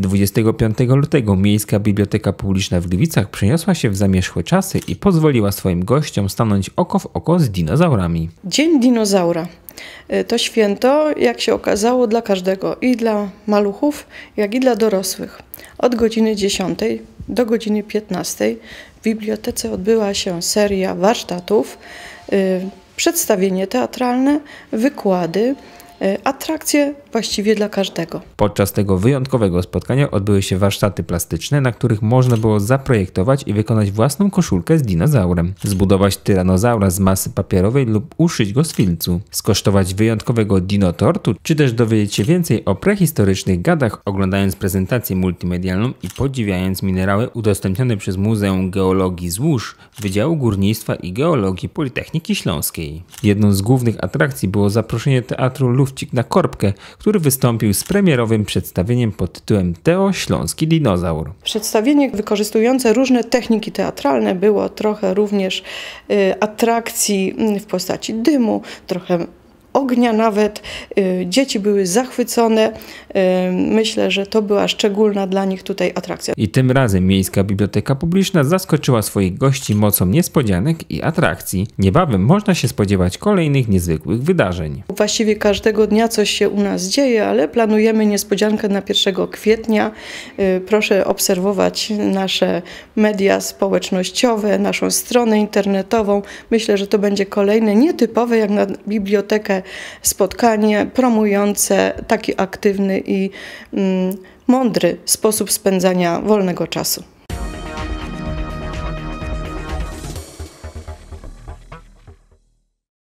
25 lutego Miejska Biblioteka Publiczna w Gliwicach przeniosła się w zamierzchłe czasy i pozwoliła swoim gościom stanąć oko w oko z dinozaurami. Dzień dinozaura. E, to święto, jak się okazało, dla każdego i dla maluchów, jak i dla dorosłych. Od godziny 10 do godziny 15 w bibliotece odbyła się seria warsztatów, e, przedstawienie teatralne, wykłady. E, atrakcje właściwie dla każdego. Podczas tego wyjątkowego spotkania odbyły się warsztaty plastyczne, na których można było zaprojektować i wykonać własną koszulkę z dinozaurem, zbudować tyranozaura z masy papierowej lub uszyć go z filcu, skosztować wyjątkowego dinotortu, czy też dowiedzieć się więcej o prehistorycznych gadach, oglądając prezentację multimedialną i podziwiając minerały udostępnione przez Muzeum Geologii Złóż Wydziału Górnictwa i Geologii Politechniki Śląskiej. Jedną z głównych atrakcji było zaproszenie teatru luft mrówcik na korbkę, który wystąpił z premierowym przedstawieniem pod tytułem Teo Śląski Dinozaur. Przedstawienie wykorzystujące różne techniki teatralne było trochę również y, atrakcji y, w postaci dymu, trochę ognia nawet. Y, dzieci były zachwycone. Y, myślę, że to była szczególna dla nich tutaj atrakcja. I tym razem Miejska Biblioteka Publiczna zaskoczyła swoich gości mocą niespodzianek i atrakcji. Niebawem można się spodziewać kolejnych niezwykłych wydarzeń. Właściwie każdego dnia coś się u nas dzieje, ale planujemy niespodziankę na 1 kwietnia. Y, proszę obserwować nasze media społecznościowe, naszą stronę internetową. Myślę, że to będzie kolejne nietypowe jak na bibliotekę spotkanie promujące taki aktywny i mm, mądry sposób spędzania wolnego czasu.